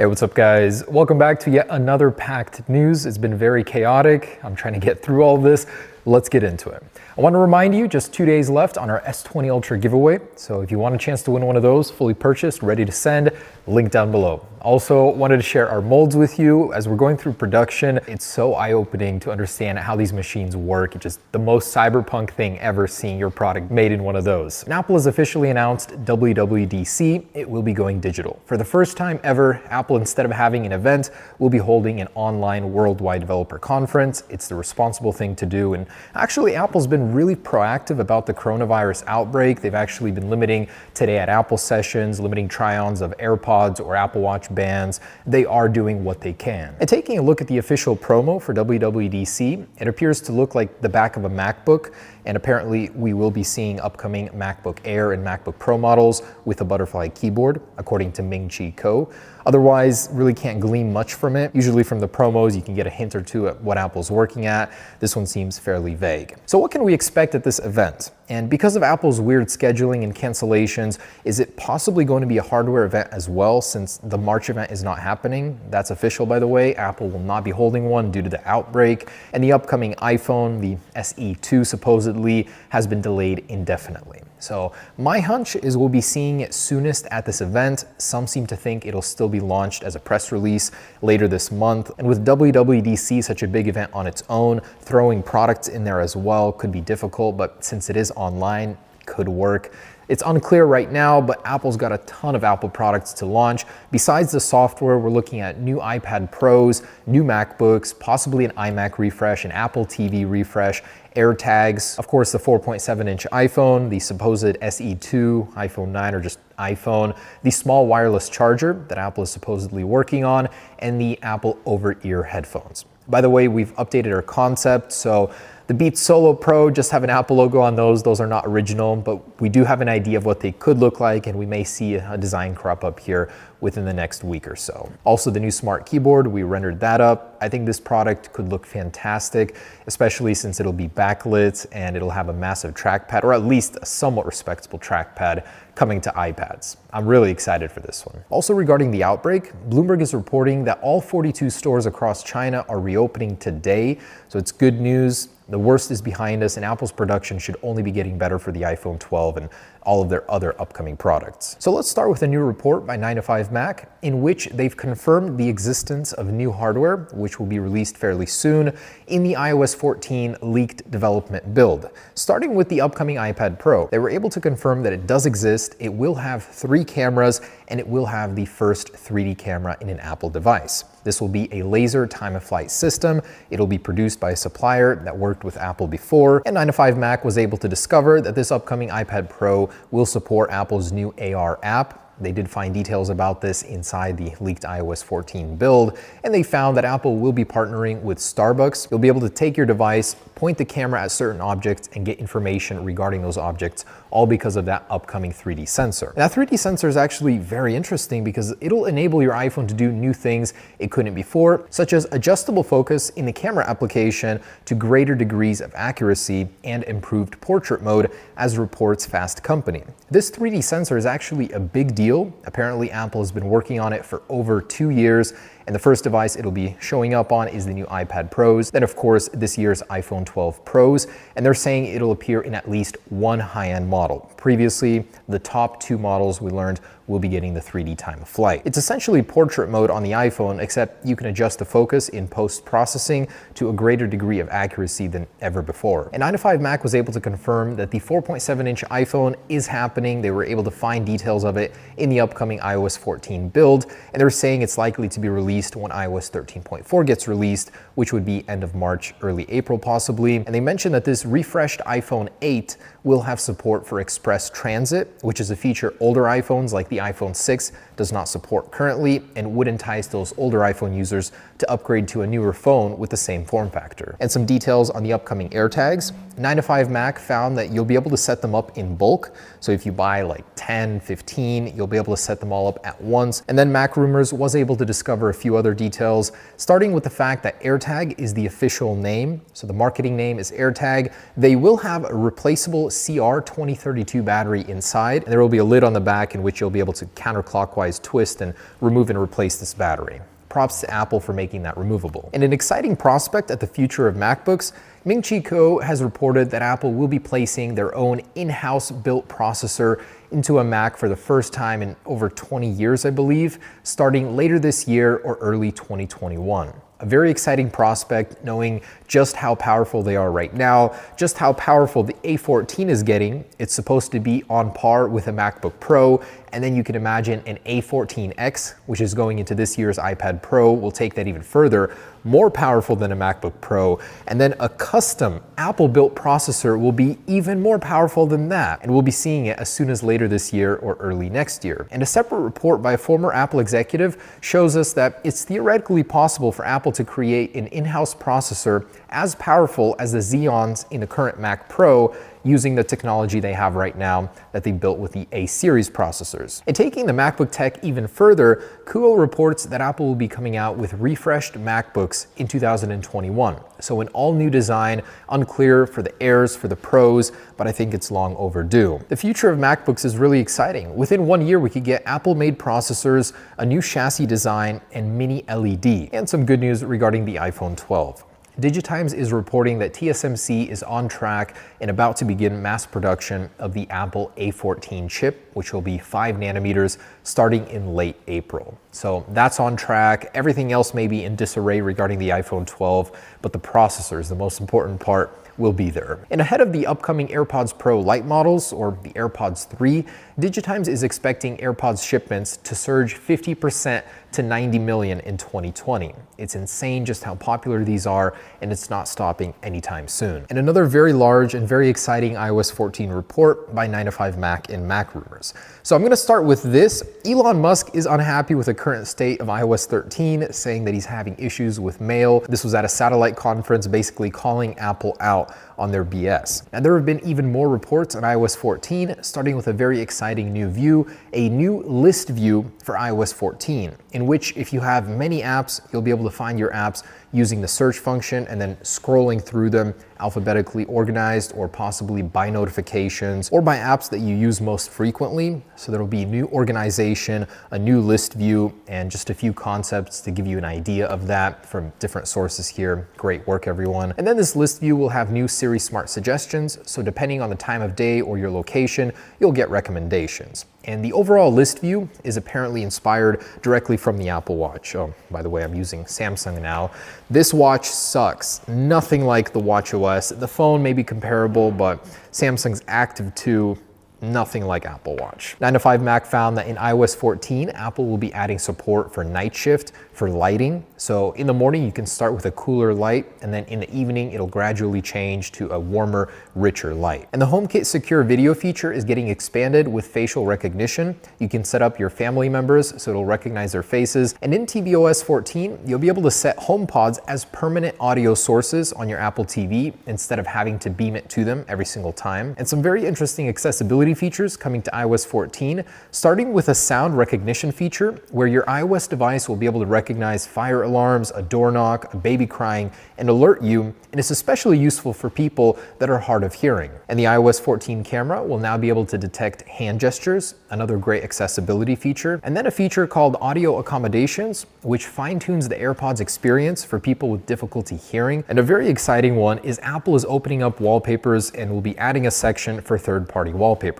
Hey, what's up guys? Welcome back to yet another packed news. It's been very chaotic. I'm trying to get through all this let's get into it. I want to remind you just two days left on our S20 Ultra giveaway. So if you want a chance to win one of those fully purchased, ready to send, link down below. Also wanted to share our molds with you as we're going through production. It's so eye-opening to understand how these machines work. It's just the most cyberpunk thing ever seeing your product made in one of those. And Apple has officially announced WWDC. It will be going digital. For the first time ever, Apple, instead of having an event, will be holding an online worldwide developer conference. It's the responsible thing to do. And Actually, Apple's been really proactive about the coronavirus outbreak. They've actually been limiting today at Apple sessions, limiting try-ons of AirPods or Apple Watch bands. They are doing what they can. And taking a look at the official promo for WWDC, it appears to look like the back of a MacBook, and apparently we will be seeing upcoming MacBook Air and MacBook Pro models with a butterfly keyboard, according to Ming-Chi Ko. Otherwise, really can't glean much from it. Usually from the promos, you can get a hint or two at what Apple's working at. This one seems fairly vague. So what can we expect at this event? And because of Apple's weird scheduling and cancellations, is it possibly going to be a hardware event as well since the March event is not happening? That's official by the way, Apple will not be holding one due to the outbreak, and the upcoming iPhone, the SE2 supposedly, has been delayed indefinitely. So my hunch is we'll be seeing it soonest at this event. Some seem to think it'll still be launched as a press release later this month. And with WWDC such a big event on its own, throwing products in there as well could be difficult, but since it is online, could work. It's unclear right now, but Apple's got a ton of Apple products to launch. Besides the software, we're looking at new iPad Pros, new MacBooks, possibly an iMac refresh, an Apple TV refresh, AirTags, of course, the 4.7 inch iPhone, the supposed SE2, iPhone 9, or just iPhone, the small wireless charger that Apple is supposedly working on, and the Apple over ear headphones. By the way, we've updated our concept, so the Beats Solo Pro just have an Apple logo on those. Those are not original, but we do have an idea of what they could look like, and we may see a design crop up here within the next week or so. Also, the new smart keyboard, we rendered that up. I think this product could look fantastic, especially since it'll be backlit and it'll have a massive trackpad, or at least a somewhat respectable trackpad coming to iPads. I'm really excited for this one. Also regarding the outbreak, Bloomberg is reporting that all 42 stores across China are reopening today, so it's good news. The worst is behind us and Apple's production should only be getting better for the iPhone 12 and all of their other upcoming products. So let's start with a new report by 9to5Mac in which they've confirmed the existence of new hardware, which will be released fairly soon, in the iOS 14 leaked development build. Starting with the upcoming iPad Pro, they were able to confirm that it does exist, it will have three cameras, and it will have the first 3D camera in an Apple device. This will be a laser time-of-flight system. It'll be produced by a supplier that worked with Apple before, and 9to5Mac was able to discover that this upcoming iPad Pro will support Apple's new AR app, they did find details about this inside the leaked iOS 14 build, and they found that Apple will be partnering with Starbucks. You'll be able to take your device, point the camera at certain objects, and get information regarding those objects, all because of that upcoming 3D sensor. Now, 3D sensor is actually very interesting because it'll enable your iPhone to do new things it couldn't before, such as adjustable focus in the camera application to greater degrees of accuracy and improved portrait mode, as reports Fast Company. This 3D sensor is actually a big deal deal. Apparently Apple has been working on it for over two years, and the first device it'll be showing up on is the new iPad Pros. Then of course, this year's iPhone 12 Pros, and they're saying it'll appear in at least one high-end model. Previously, the top two models we learned we'll be getting the 3D time of flight. It's essentially portrait mode on the iPhone, except you can adjust the focus in post-processing to a greater degree of accuracy than ever before. And 9 to 5 Mac was able to confirm that the 4.7-inch iPhone is happening. They were able to find details of it in the upcoming iOS 14 build, and they're saying it's likely to be released when iOS 13.4 gets released, which would be end of March, early April possibly. And they mentioned that this refreshed iPhone 8 will have support for Express Transit, which is a feature older iPhones like the iPhone 6 does not support currently and would entice those older iPhone users to upgrade to a newer phone with the same form factor. And some details on the upcoming AirTags. 9to5Mac found that you'll be able to set them up in bulk. So if you buy like 10, 15, you'll be able to set them all up at once. And then Mac Rumors was able to discover a few other details, starting with the fact that AirTag is the official name. So the marketing name is AirTag. They will have a replaceable CR2032 battery inside. And there will be a lid on the back in which you'll be able to counterclockwise twist and remove and replace this battery. Props to Apple for making that removable. And an exciting prospect at the future of MacBooks, Ming-Chi Ko has reported that Apple will be placing their own in-house built processor into a Mac for the first time in over 20 years, I believe, starting later this year or early 2021 a very exciting prospect knowing just how powerful they are right now, just how powerful the A14 is getting. It's supposed to be on par with a MacBook Pro. And then you can imagine an A14X, which is going into this year's iPad Pro, will take that even further more powerful than a MacBook Pro, and then a custom Apple-built processor will be even more powerful than that, and we'll be seeing it as soon as later this year or early next year. And a separate report by a former Apple executive shows us that it's theoretically possible for Apple to create an in-house processor as powerful as the Xeons in the current Mac Pro, using the technology they have right now that they built with the A series processors. And taking the MacBook tech even further, Kuo reports that Apple will be coming out with refreshed MacBooks in 2021. So an all new design, unclear for the Airs, for the Pros, but I think it's long overdue. The future of MacBooks is really exciting. Within one year, we could get Apple made processors, a new chassis design, and mini LED. And some good news regarding the iPhone 12. Digitimes is reporting that TSMC is on track and about to begin mass production of the Apple A14 chip, which will be 5 nanometers starting in late April. So that's on track. Everything else may be in disarray regarding the iPhone 12, but the processors, the most important part, will be there. And ahead of the upcoming AirPods Pro Lite models, or the AirPods 3, Digitimes is expecting AirPods shipments to surge 50% to 90 million in 2020. It's insane just how popular these are and it's not stopping anytime soon. And another very large and very exciting iOS 14 report by 9to5Mac and Mac Rumors. So I'm gonna start with this. Elon Musk is unhappy with the current state of iOS 13, saying that he's having issues with mail. This was at a satellite conference basically calling Apple out on their BS. And there have been even more reports on iOS 14, starting with a very exciting new view, a new list view for iOS 14. In in which if you have many apps, you'll be able to find your apps using the search function and then scrolling through them alphabetically organized or possibly by notifications or by apps that you use most frequently. So there'll be new organization, a new list view, and just a few concepts to give you an idea of that from different sources here. Great work, everyone. And then this list view will have new Siri Smart suggestions. So depending on the time of day or your location, you'll get recommendations. And the overall list view is apparently inspired directly from the Apple Watch. Oh, by the way, I'm using Samsung now. This watch sucks. Nothing like the Watch OS OS. The phone may be comparable, but Samsung's Active 2 nothing like Apple Watch. 9 to 5 Mac found that in iOS 14, Apple will be adding support for night shift for lighting. So in the morning, you can start with a cooler light, and then in the evening, it'll gradually change to a warmer, richer light. And the HomeKit secure video feature is getting expanded with facial recognition. You can set up your family members so it'll recognize their faces. And in tvOS 14, you'll be able to set HomePods as permanent audio sources on your Apple TV instead of having to beam it to them every single time. And some very interesting accessibility security features coming to iOS 14, starting with a sound recognition feature where your iOS device will be able to recognize fire alarms, a door knock, a baby crying, and alert you, and it's especially useful for people that are hard of hearing. And the iOS 14 camera will now be able to detect hand gestures, another great accessibility feature, and then a feature called audio accommodations, which fine-tunes the AirPods experience for people with difficulty hearing. And a very exciting one is Apple is opening up wallpapers and will be adding a section for third-party wallpapers.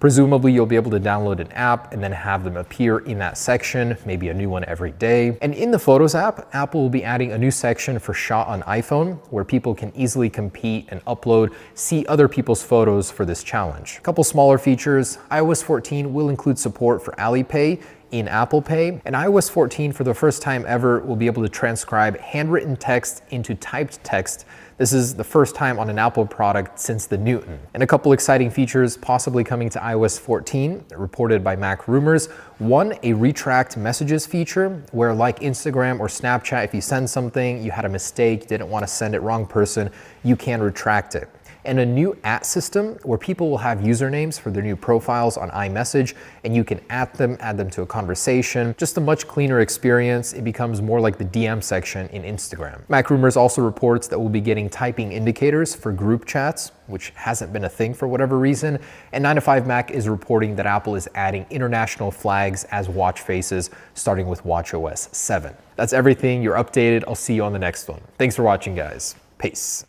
Presumably you'll be able to download an app and then have them appear in that section, maybe a new one every day. And in the Photos app, Apple will be adding a new section for shot on iPhone where people can easily compete and upload, see other people's photos for this challenge. A couple smaller features, iOS 14 will include support for Alipay, in Apple Pay. And iOS 14 for the first time ever will be able to transcribe handwritten text into typed text. This is the first time on an Apple product since the Newton. And a couple exciting features possibly coming to iOS 14, reported by Mac Rumors. One, a retract messages feature where like Instagram or Snapchat, if you send something, you had a mistake, didn't want to send it wrong person, you can retract it and a new at system where people will have usernames for their new profiles on iMessage and you can at them, add them to a conversation. Just a much cleaner experience. It becomes more like the DM section in Instagram. MacRumors also reports that we'll be getting typing indicators for group chats which hasn't been a thing for whatever reason. And 9 to 5 Mac is reporting that Apple is adding international flags as watch faces, starting with watchOS 7. That's everything. You're updated. I'll see you on the next one. Thanks for watching, guys. Peace.